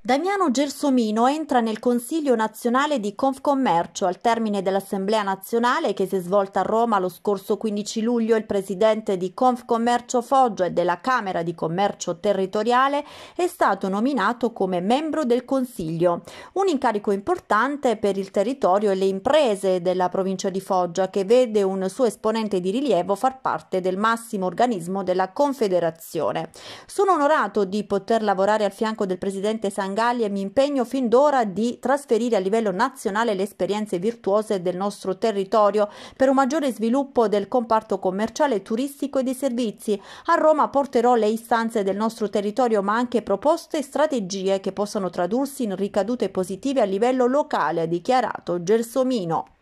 Damiano Gelsomino entra nel Consiglio nazionale di Confcommercio. Al termine dell'Assemblea nazionale che si è svolta a Roma lo scorso 15 luglio, il presidente di Confcommercio Foggio e della Camera di Commercio Territoriale è stato nominato come membro del Consiglio. Un incarico importante per il territorio e le imprese della provincia di Foggia, che vede un suo esponente di rilievo far parte del massimo organismo della Confederazione. Sono onorato di poter lavorare al fianco del presidente San in e mi impegno fin d'ora di trasferire a livello nazionale le esperienze virtuose del nostro territorio per un maggiore sviluppo del comparto commerciale, turistico e di servizi. A Roma porterò le istanze del nostro territorio ma anche proposte e strategie che possano tradursi in ricadute positive a livello locale, ha dichiarato Gelsomino.